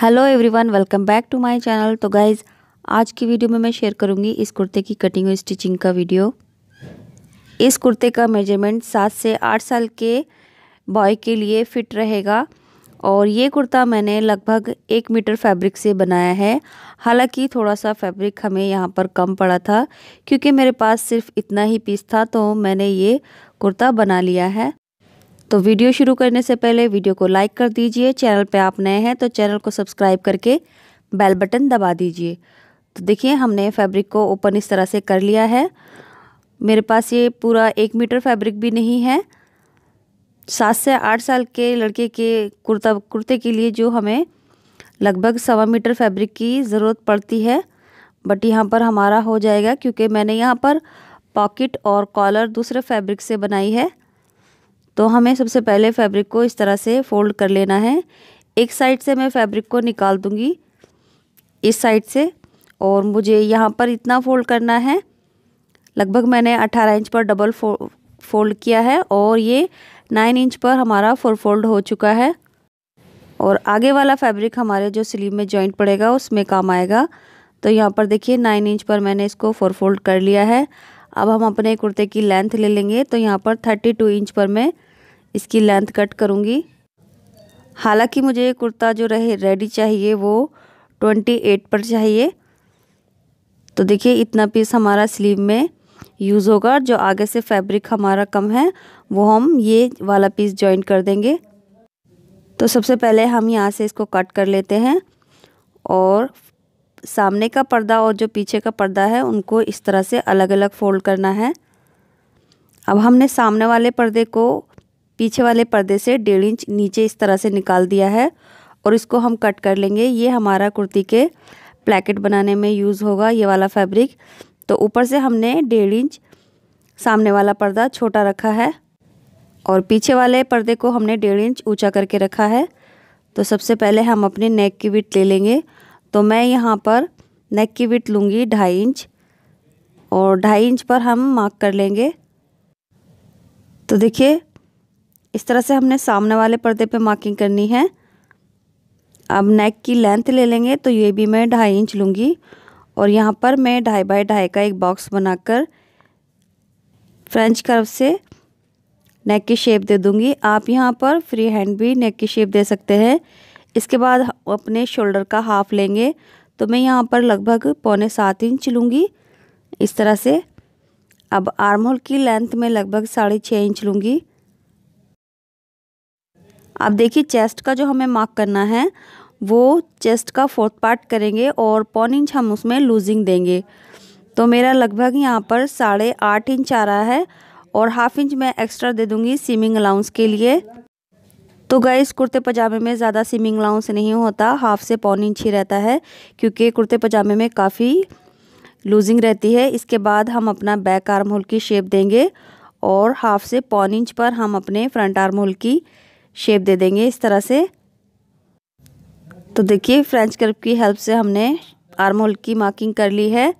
hello everyone welcome back to my channel तो guys आज की वीडियो में मैं शेयर करूंगी इस कुर्ते की कटिंग और स्टिचिंग का वीडियो इस कुर्ते का मेजरमेंट सात से आठ साल के बॉय के लिए फ़िट रहेगा और ये कुर्ता मैंने लगभग एक मीटर फैब्रिक से बनाया है हालांकि थोड़ा सा फैब्रिक हमें यहाँ पर कम पड़ा था क्योंकि मेरे पास सिर्फ इतना ही पीस था तो मैंने ये कुर्ता बना लिया है तो वीडियो शुरू करने से पहले वीडियो को लाइक कर दीजिए चैनल पे आप नए हैं तो चैनल को सब्सक्राइब करके बेल बटन दबा दीजिए तो देखिए हमने फैब्रिक को ओपन इस तरह से कर लिया है मेरे पास ये पूरा एक मीटर फैब्रिक भी नहीं है सात से आठ साल के लड़के के कुर्ता कुर्ते के लिए जो हमें लगभग सवा मीटर फैब्रिक की ज़रूरत पड़ती है बट यहाँ पर हमारा हो जाएगा क्योंकि मैंने यहाँ पर पॉकेट और कॉलर दूसरे फैब्रिक से बनाई है तो हमें सबसे पहले फैब्रिक को इस तरह से फोल्ड कर लेना है एक साइड से मैं फैब्रिक को निकाल दूँगी इस साइड से और मुझे यहाँ पर इतना फोल्ड करना है लगभग मैंने 18 इंच पर डबल फो, फोल्ड किया है और ये 9 इंच पर हमारा फोर फोल्ड हो चुका है और आगे वाला फैब्रिक हमारे जो स्लीव में जॉइंट पड़ेगा उसमें काम आएगा तो यहाँ पर देखिए 9 इंच पर मैंने इसको फोर फोल्ड कर लिया है अब हम अपने कुर्ते की लेंथ ले लेंगे तो यहाँ पर थर्टी टू इंच पर मैं इसकी लेंथ कट करूँगी हालांकि मुझे ये कुर्ता जो रहे रेडी चाहिए वो ट्वेंटी एट पर चाहिए तो देखिए इतना पीस हमारा स्लीव में यूज़ होगा जो आगे से फैब्रिक हमारा कम है वो हम ये वाला पीस ज्वाइन कर देंगे तो सबसे पहले हम यहाँ से इसको कट कर लेते हैं और सामने का पर्दा और जो पीछे का पर्दा है उनको इस तरह से अलग अलग फोल्ड करना है अब हमने सामने वाले पर्दे को पीछे वाले पर्दे से डेढ़ इंच नीचे इस तरह से निकाल दिया है और इसको हम कट कर लेंगे ये हमारा कुर्ती के प्लेकेट बनाने में यूज़ होगा ये वाला फैब्रिक तो ऊपर से हमने डेढ़ इंच सामने वाला पर्दा छोटा रखा है और पीछे वाले पर्दे को हमने डेढ़ इंच ऊंचा करके रखा है तो सबसे पहले हम अपने नेक की विट ले लेंगे तो मैं यहाँ पर नेक की विट लूँगी ढाई इंच और ढाई इंच पर हम मार्क कर लेंगे तो देखिए इस तरह से हमने सामने वाले पर्दे पे मार्किंग करनी है अब नेक की लेंथ ले लेंगे तो ये भी मैं ढाई इंच लूँगी और यहाँ पर मैं ढाई बाई ढाई का एक बॉक्स बनाकर फ्रेंच कर्व से नेक की शेप दे दूँगी आप यहाँ पर फ्री हैंड भी नेक की शेप दे सकते हैं इसके बाद अपने शोल्डर का हाफ लेंगे तो मैं यहाँ पर लगभग पौने सात इंच लूँगी इस तरह से अब आर्म होल की लेंथ में लगभग साढ़े छः इंच लूँगी अब देखिए चेस्ट का जो हमें मार्क करना है वो चेस्ट का फोर्थ पार्ट करेंगे और पौन इंच हम उसमें लूजिंग देंगे तो मेरा लगभग यहाँ पर साढ़े आठ इंच आ रहा है और हाफ इंच मैं एक्स्ट्रा दे दूँगी सीमिंग अलाउंस के लिए तो गाइस कुर्ते पजामे में ज़्यादा सीमिंग लाउंस नहीं होता हाफ से पौन इंच ही रहता है क्योंकि कुर्ते पजामे में काफ़ी लूजिंग रहती है इसके बाद हम अपना बैक आर्म होल की शेप देंगे और हाफ से पौन इंच पर हम अपने फ्रंट आर्म होल की शेप दे देंगे इस तरह से तो देखिए फ्रेंच कर्व की हेल्प से हमने आर्म होल की मार्किंग कर ली है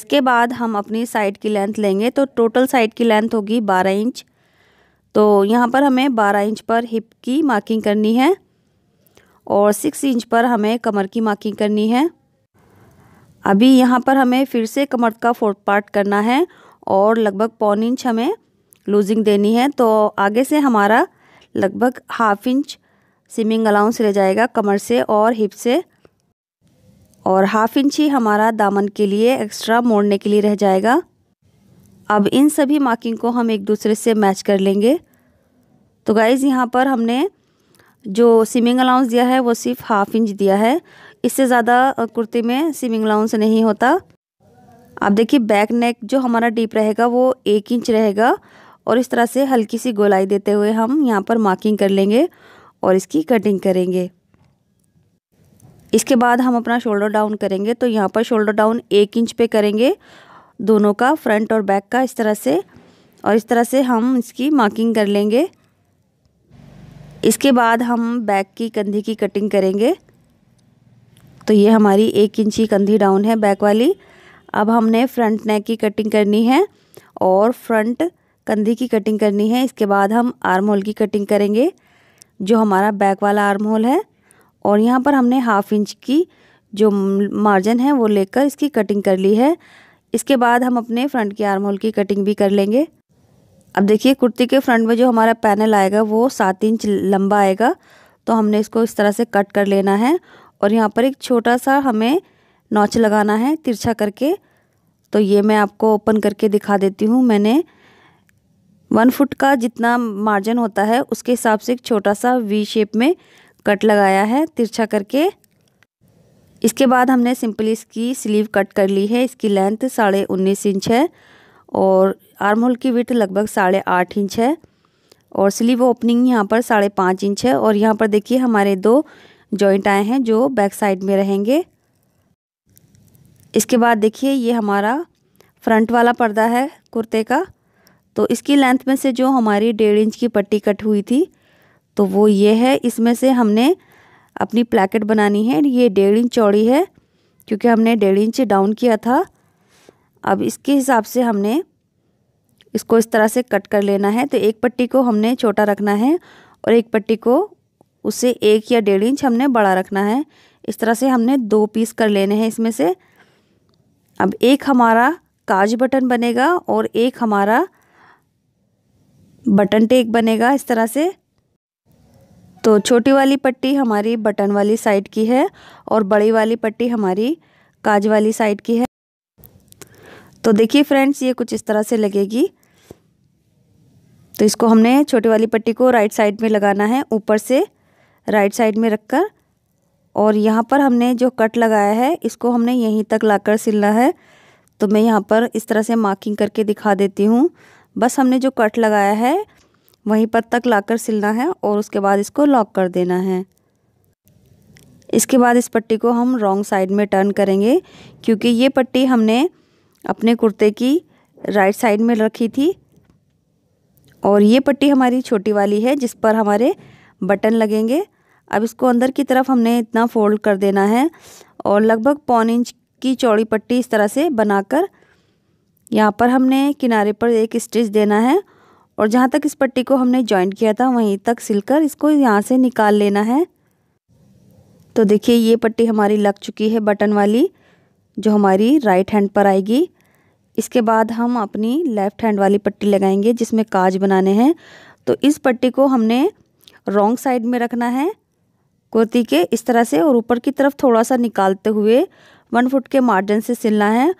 इसके बाद हम अपनी साइड की लेंथ लेंगे तो टोटल साइड की लेंथ होगी 12 इंच तो यहाँ पर हमें बारह इंच पर हिप की मार्किंग करनी है और सिक्स इंच पर हमें कमर की मार्किंग करनी है अभी यहाँ पर हमें फिर से कमर का फोर्थ पार्ट करना है और लगभग पौन इंच हमें लूजिंग देनी है तो आगे से हमारा लगभग हाफ इंच सिमिंग अलाउंस रह जाएगा कमर से और हिप से और हाफ इंच ही हमारा दामन के लिए एक्स्ट्रा मोड़ने के लिए रह जाएगा अब इन सभी मार्किंग को हम एक दूसरे से मैच कर लेंगे तो गाइज़ यहाँ पर हमने जो सीमिंग अलाउंस दिया है वो सिर्फ हाफ इंच दिया है इससे ज़्यादा कुर्ती में सीमिंग अलाउंस नहीं होता आप देखिए बैक नेक जो हमारा डीप रहेगा वो एक इंच रहेगा और इस तरह से हल्की सी गोलाई देते हुए हम यहाँ पर मार्किंग कर लेंगे और इसकी कटिंग करेंगे इसके बाद हम अपना शोल्डर डाउन करेंगे तो यहाँ पर शोल्डर डाउन एक इंच पे करेंगे दोनों का फ्रंट और बैक का इस तरह से और इस तरह से हम इसकी मार्किंग कर लेंगे इसके बाद हम बैक की कंधे की कटिंग करेंगे तो ये हमारी एक इंची कंधी डाउन है बैक वाली अब हमने फ्रंट नेक की कटिंग करनी है और फ्रंट कंधे की कटिंग करनी है इसके बाद हम आर्म होल की कटिंग करेंगे जो हमारा बैक वाला आर्म होल है और यहाँ पर हमने हाफ इंच की जो मार्जिन है वो लेकर इसकी कटिंग कर ली है इसके बाद हम अपने फ्रंट के आर्म होल की कटिंग भी कर लेंगे अब देखिए कुर्ती के फ्रंट में जो हमारा पैनल आएगा वो सात इंच लंबा आएगा तो हमने इसको इस तरह से कट कर लेना है और यहाँ पर एक छोटा सा हमें नॉच लगाना है तिरछा करके तो ये मैं आपको ओपन करके दिखा देती हूँ मैंने वन फुट का जितना मार्जिन होता है उसके हिसाब से एक छोटा सा वी शेप में कट लगाया है तिरछा करके इसके बाद हमने सिंपली इसकी स्लीव कट कर ली है इसकी लेंथ साढ़े उन्नीस इंच है और आर्म होल की विथ लगभग साढ़े आठ इंच है और स्लीव ओपनिंग यहाँ पर साढ़े पाँच इंच है और यहाँ पर देखिए हमारे दो जॉइंट आए हैं जो बैक साइड में रहेंगे इसके बाद देखिए ये हमारा फ्रंट वाला पर्दा है कुर्ते का तो इसकी लेंथ में से जो हमारी डेढ़ इंच की पट्टी कट हुई थी तो वो ये है इसमें से हमने अपनी प्लैकेट बनानी है ये डेढ़ इंच चौड़ी है क्योंकि हमने डेढ़ इंच डाउन किया था अब इसके हिसाब से हमने इसको इस तरह से कट कर लेना है तो एक पट्टी को हमने छोटा रखना है और एक पट्टी को उसे एक या डेढ़ इंच हमने बड़ा रखना है इस तरह से हमने दो पीस कर लेने हैं इसमें से अब एक हमारा काज बटन बनेगा और एक हमारा बटन टेक बनेगा इस तरह से तो छोटी वाली पट्टी हमारी बटन वाली साइड की है और बड़ी वाली पट्टी हमारी काज वाली साइड की है तो देखिए फ्रेंड्स ये कुछ इस तरह से लगेगी तो इसको हमने छोटी वाली पट्टी को राइट साइड में लगाना है ऊपर से राइट साइड में रखकर और यहाँ पर हमने जो कट लगाया है इसको हमने यहीं तक लाकर सिलना है तो मैं यहाँ पर इस तरह से मार्किंग करके दिखा देती हूँ बस हमने जो कट लगाया है वहीं पर तक लाकर सिलना है और उसके बाद इसको लॉक कर देना है इसके बाद इस पट्टी को हम रॉन्ग साइड में टर्न करेंगे क्योंकि ये पट्टी हमने अपने कुर्ते की राइट साइड में रखी थी और ये पट्टी हमारी छोटी वाली है जिस पर हमारे बटन लगेंगे अब इसको अंदर की तरफ हमने इतना फोल्ड कर देना है और लगभग पौन इंच की चौड़ी पट्टी इस तरह से बनाकर यहाँ पर हमने किनारे पर एक स्टिच देना है और जहाँ तक इस पट्टी को हमने ज्वाइंट किया था वहीं तक सिलकर इसको यहाँ से निकाल लेना है तो देखिए ये पट्टी हमारी लग चुकी है बटन वाली जो हमारी राइट हैंड पर आएगी इसके बाद हम अपनी लेफ़्ट हैंड वाली पट्टी लगाएंगे जिसमें काज बनाने हैं तो इस पट्टी को हमने रॉन्ग साइड में रखना है कुर्ती के इस तरह से और ऊपर की तरफ थोड़ा सा निकालते हुए वन फुट के मार्जिन से सिलना है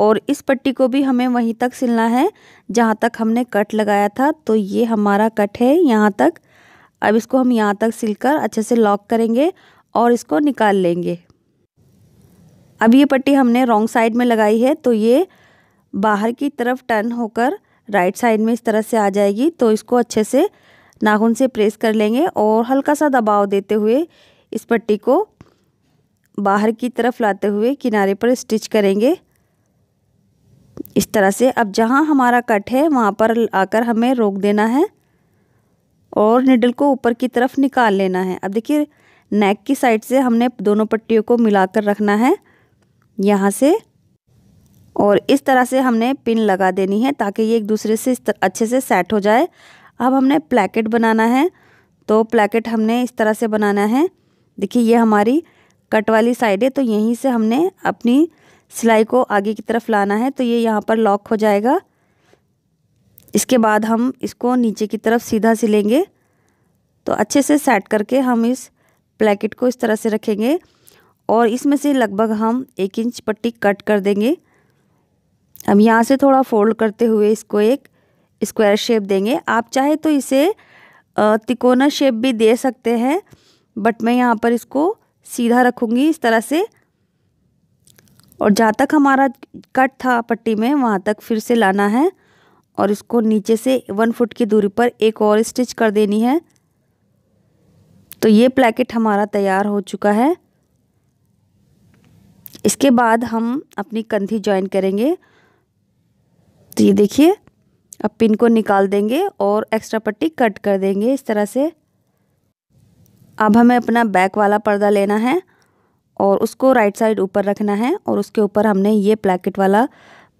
और इस पट्टी को भी हमें वहीं तक सिलना है जहाँ तक हमने कट लगाया था तो ये हमारा कट है यहाँ तक अब इसको हम यहाँ तक सिलकर अच्छे से लॉक करेंगे और इसको निकाल लेंगे अब ये पट्टी हमने रॉन्ग साइड में लगाई है तो ये बाहर की तरफ टर्न होकर राइट साइड में इस तरह से आ जाएगी तो इसको अच्छे से नाखून से प्रेस कर लेंगे और हल्का सा दबाव देते हुए इस पट्टी को बाहर की तरफ लाते हुए किनारे पर स्टिच करेंगे इस तरह से अब जहाँ हमारा कट है वहाँ पर आकर हमें रोक देना है और निडल को ऊपर की तरफ निकाल लेना है अब देखिए नेक की साइड से हमने दोनों पट्टियों को मिलाकर रखना है यहाँ से और इस तरह से हमने पिन लगा देनी है ताकि ये एक दूसरे से अच्छे से सेट हो जाए अब हमने प्लेकेट बनाना है तो प्लेकेट हमने इस तरह से बनाना है देखिए ये हमारी कट वाली साइड है तो यहीं से हमने अपनी सिलाई को आगे की तरफ लाना है तो ये यहाँ पर लॉक हो जाएगा इसके बाद हम इसको नीचे की तरफ सीधा सिलेंगे तो अच्छे से सेट करके हम इस प्लेकेट को इस तरह से रखेंगे और इसमें से लगभग हम एक इंच पट्टी कट कर देंगे हम यहाँ से थोड़ा फोल्ड करते हुए इसको एक स्क्वायर शेप देंगे आप चाहे तो इसे तिकोना शेप भी दे सकते हैं बट मैं यहाँ पर इसको सीधा रखूँगी इस तरह से और जहाँ तक हमारा कट था पट्टी में वहाँ तक फिर से लाना है और इसको नीचे से वन फुट की दूरी पर एक और स्टिच कर देनी है तो ये प्लेकेट हमारा तैयार हो चुका है इसके बाद हम अपनी कंधी ज्वाइन करेंगे तो ये देखिए अब पिन को निकाल देंगे और एक्स्ट्रा पट्टी कट कर देंगे इस तरह से अब हमें अपना बैक वाला पर्दा लेना है और उसको राइट साइड ऊपर रखना है और उसके ऊपर हमने ये प्लैकेट वाला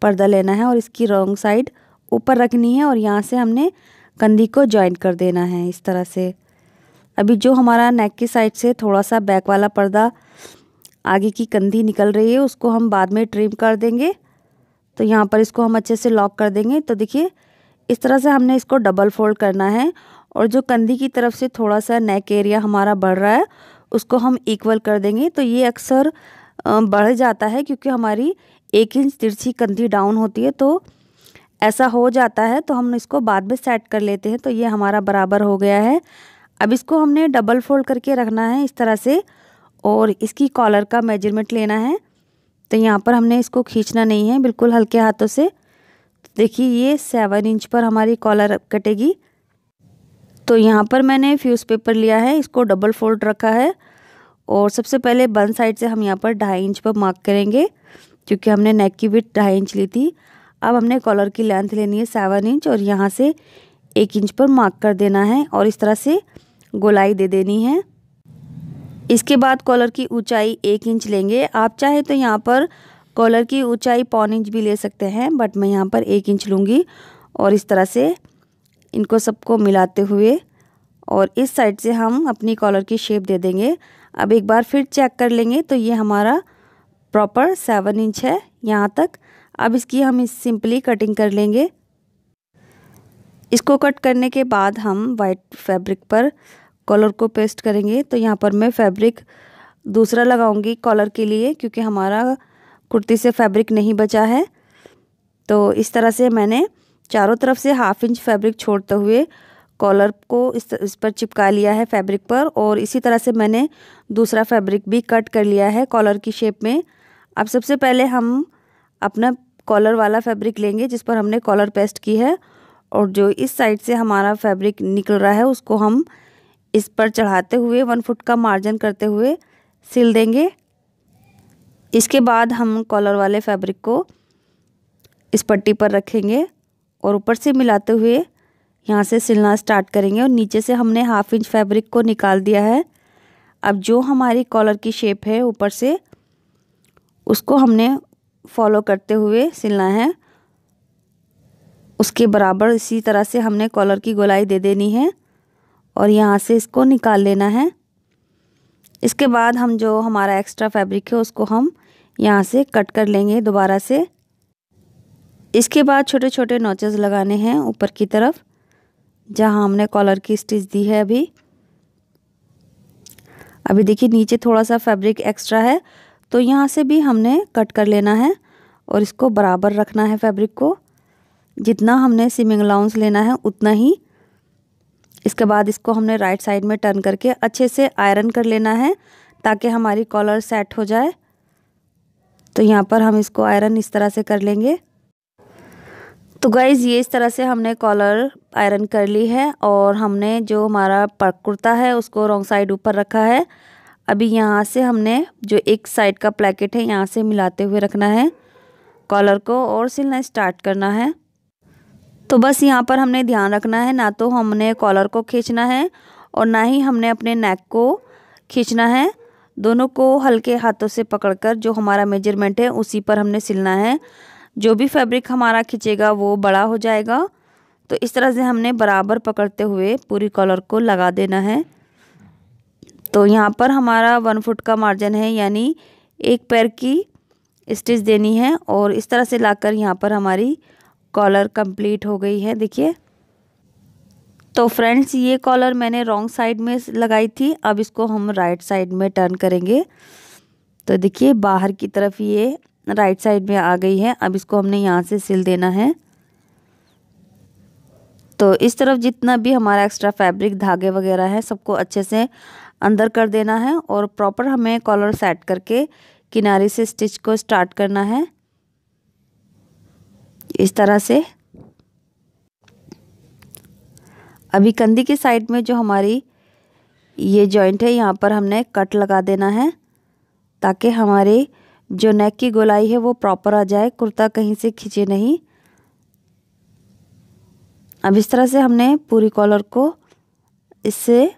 पर्दा लेना है और इसकी रॉन्ग साइड ऊपर रखनी है और यहाँ से हमने कंधी को जॉइंट कर देना है इस तरह से अभी जो हमारा नेक की साइड से थोड़ा सा बैक वाला पर्दा आगे की कंधी निकल रही है उसको हम बाद में ट्रिम कर देंगे तो यहाँ पर इसको हम अच्छे से लॉक कर देंगे तो देखिए इस तरह से हमने इसको डबल फोल्ड करना है और जो कंधी की तरफ से थोड़ा सा नेक एरिया हमारा बढ़ रहा है उसको हम इक्वल कर देंगे तो ये अक्सर बढ़ जाता है क्योंकि हमारी एक इंच तिरछी कंधी डाउन होती है तो ऐसा हो जाता है तो हम इसको बाद में सेट कर लेते हैं तो ये हमारा बराबर हो गया है अब इसको हमने डबल फोल्ड करके रखना है इस तरह से और इसकी कॉलर का मेजरमेंट लेना है तो यहाँ पर हमने इसको खींचना नहीं है बिल्कुल हल्के हाथों से देखिए ये सेवन इंच पर हमारी कॉलर कटेगी तो यहाँ पर मैंने फ्यूज़ पेपर लिया है इसको डबल फोल्ड रखा है और सबसे पहले बन साइड से हम यहाँ पर ढाई इंच पर मार्क करेंगे क्योंकि हमने नेक की विथ ढाई इंच ली थी अब हमने कॉलर की लेंथ लेनी है सेवन इंच और यहाँ से एक इंच पर मार्क कर देना है और इस तरह से गोलाई दे देनी है इसके बाद कॉलर की ऊंचाई एक इंच लेंगे आप चाहे तो यहाँ पर कॉलर की ऊंचाई पौन इंच भी ले सकते हैं बट मैं यहाँ पर एक इंच लूँगी और इस तरह से इनको सबको मिलाते हुए और इस साइड से हम अपनी कॉलर की शेप दे देंगे अब एक बार फिर चेक कर लेंगे तो ये हमारा प्रॉपर सेवन इंच है यहाँ तक अब इसकी हम इस सिंपली कटिंग कर लेंगे इसको कट करने के बाद हम वाइट फैब्रिक पर कॉलर को पेस्ट करेंगे तो यहाँ पर मैं फैब्रिक दूसरा लगाऊंगी कॉलर के लिए क्योंकि हमारा कुर्ती से फैब्रिक नहीं बचा है तो इस तरह से मैंने चारों तरफ से हाफ इंच फैब्रिक छोड़ते हुए कॉलर को इस, इस पर चिपका लिया है फैब्रिक पर और इसी तरह से मैंने दूसरा फैब्रिक भी कट कर लिया है कॉलर की शेप में अब सबसे पहले हम अपना कॉलर वाला फैब्रिक लेंगे जिस पर हमने कॉलर पेस्ट की है और जो इस साइड से हमारा फैब्रिक निकल रहा है उसको हम इस पर चढ़ाते हुए वन फुट का मार्जिन करते हुए सिल देंगे इसके बाद हम कॉलर वाले फैब्रिक को इस पट्टी पर रखेंगे और ऊपर से मिलाते हुए यहाँ से सिलना स्टार्ट करेंगे और नीचे से हमने हाफ इंच फैब्रिक को निकाल दिया है अब जो हमारी कॉलर की शेप है ऊपर से उसको हमने फॉलो करते हुए सिलना है उसके बराबर इसी तरह से हमने कॉलर की गोलाई दे देनी है और यहाँ से इसको निकाल लेना है इसके बाद हम जो हमारा एक्स्ट्रा फैब्रिक है उसको हम यहाँ से कट कर लेंगे दोबारा से इसके बाद छोटे छोटे नोचेज लगाने हैं ऊपर की तरफ जहाँ हमने कॉलर की स्टिच दी है अभी अभी देखिए नीचे थोड़ा सा फैब्रिक एक्स्ट्रा है तो यहाँ से भी हमने कट कर लेना है और इसको बराबर रखना है फैब्रिक को जितना हमने सिमिंग अलाउंस लेना है उतना ही इसके बाद इसको हमने राइट साइड में टर्न करके अच्छे से आयरन कर लेना है ताकि हमारी कॉलर सेट हो जाए तो यहाँ पर हम इसको आयरन इस तरह से कर लेंगे तो गाइज़ ये इस तरह से हमने कॉलर आयरन कर ली है और हमने जो हमारा कुर्ता है उसको रॉन्ग साइड ऊपर रखा है अभी यहाँ से हमने जो एक साइड का प्लेकेट है यहाँ से मिलाते हुए रखना है कॉलर को और सिलना स्टार्ट करना है तो बस यहाँ पर हमने ध्यान रखना है ना तो हमने कॉलर को खींचना है और ना ही हमने अपने नेक को खींचना है दोनों को हल्के हाथों से पकड़कर जो हमारा मेजरमेंट है उसी पर हमने सिलना है जो भी फैब्रिक हमारा खींचेगा वो बड़ा हो जाएगा तो इस तरह से हमने बराबर पकड़ते हुए पूरी कॉलर को लगा देना है तो यहाँ पर हमारा वन फुट का मार्जिन है यानी एक पैर की स्टिच देनी है और इस तरह से लाकर यहाँ पर हमारी कॉलर कंप्लीट हो गई है देखिए तो फ्रेंड्स ये कॉलर मैंने रॉन्ग साइड में लगाई थी अब इसको हम राइट साइड में टर्न करेंगे तो देखिए बाहर की तरफ ये राइट साइड में आ गई है अब इसको हमने यहाँ से सिल देना है तो इस तरफ जितना भी हमारा एक्स्ट्रा फैब्रिक धागे वगैरह है सबको अच्छे से अंदर कर देना है और प्रॉपर हमें कॉलर सेट करके किनारे से स्टिच को स्टार्ट करना है इस तरह से अभी कंधी की साइड में जो हमारी ये जॉइंट है यहाँ पर हमने कट लगा देना है ताकि हमारे जो नेक की गोलाई है वो प्रॉपर आ जाए कुर्ता कहीं से खींचे नहीं अब इस तरह से हमने पूरी कॉलर को इससे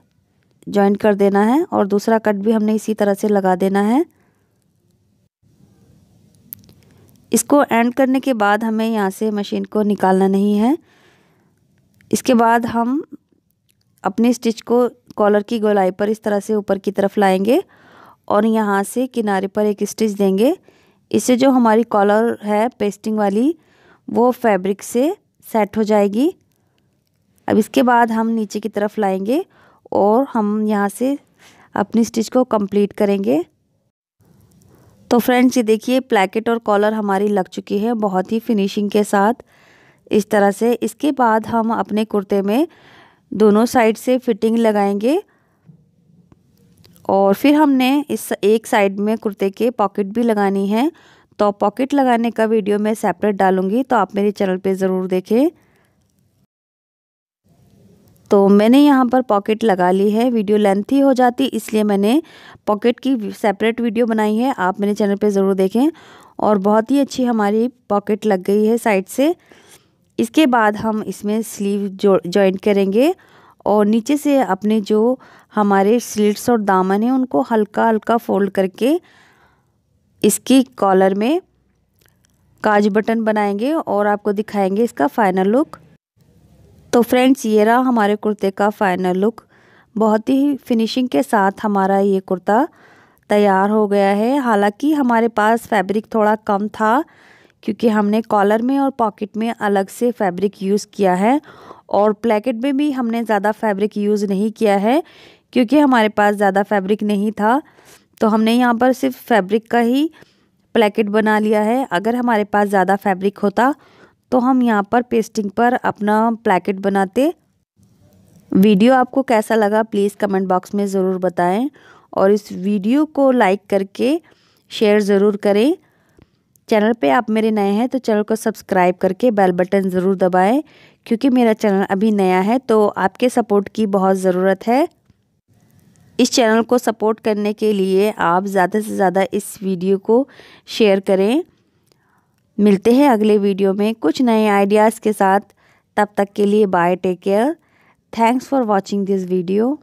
जॉइंट कर देना है और दूसरा कट भी हमने इसी तरह से लगा देना है इसको एंड करने के बाद हमें यहाँ से मशीन को निकालना नहीं है इसके बाद हम अपने स्टिच को कॉलर की गोलाई पर इस तरह से ऊपर की तरफ लाएंगे और यहाँ से किनारे पर एक स्टिच देंगे इससे जो हमारी कॉलर है पेस्टिंग वाली वो फैब्रिक से सेट हो जाएगी अब इसके बाद हम नीचे की तरफ लाएंगे और हम यहाँ से अपनी स्टिच को कंप्लीट करेंगे तो फ्रेंड्स ये देखिए प्लैकेट और कॉलर हमारी लग चुकी है बहुत ही फिनिशिंग के साथ इस तरह से इसके बाद हम अपने कुर्ते में दोनों साइड से फिटिंग लगाएंगे और फिर हमने इस एक साइड में कुर्ते के पॉकेट भी लगानी है तो पॉकेट लगाने का वीडियो मैं सेपरेट डालूँगी तो आप मेरे चैनल पे ज़रूर देखें तो मैंने यहाँ पर पॉकेट लगा ली है वीडियो लेंथ ही हो जाती इसलिए मैंने पॉकेट की सेपरेट वीडियो बनाई है आप मेरे चैनल पे ज़रूर देखें और बहुत ही अच्छी हमारी पॉकेट लग गई है साइड से इसके बाद हम इसमें स्लीव जो जॉइंट करेंगे और नीचे से अपने जो हमारे स्लिट्स और दामन हैं उनको हल्का हल्का फोल्ड करके इसकी कॉलर में काज बटन बनाएंगे और आपको दिखाएंगे इसका फाइनल लुक तो फ्रेंड्स ये रहा हमारे कुर्ते का फाइनल लुक बहुत ही फिनिशिंग के साथ हमारा ये कुर्ता तैयार हो गया है हालांकि हमारे पास फैब्रिक थोड़ा कम था क्योंकि हमने कॉलर में और पॉकेट में अलग से फैब्रिक यूज़ किया है और प्लेकेट में भी हमने ज़्यादा फैब्रिक यूज़ नहीं किया है क्योंकि हमारे पास ज़्यादा फैब्रिक नहीं था तो हमने यहाँ पर सिर्फ फैब्रिक का ही प्लेकेट बना लिया है अगर हमारे पास ज़्यादा फैब्रिक होता तो हम यहाँ पर पेस्टिंग पर अपना प्लेकेट बनाते वीडियो आपको कैसा लगा प्लीज़ कमेंट बॉक्स में ज़रूर बताएं और इस वीडियो को लाइक करके शेयर ज़रूर करें चैनल पे आप मेरे नए हैं तो चैनल को सब्सक्राइब करके बेल बटन ज़रूर दबाएं क्योंकि मेरा चैनल अभी नया है तो आपके सपोर्ट की बहुत ज़रूरत है इस चैनल को सपोर्ट करने के लिए आप ज़्यादा से ज़्यादा इस वीडियो को शेयर करें मिलते हैं अगले वीडियो में कुछ नए आइडियाज़ के साथ तब तक के लिए bye take care thanks for watching this video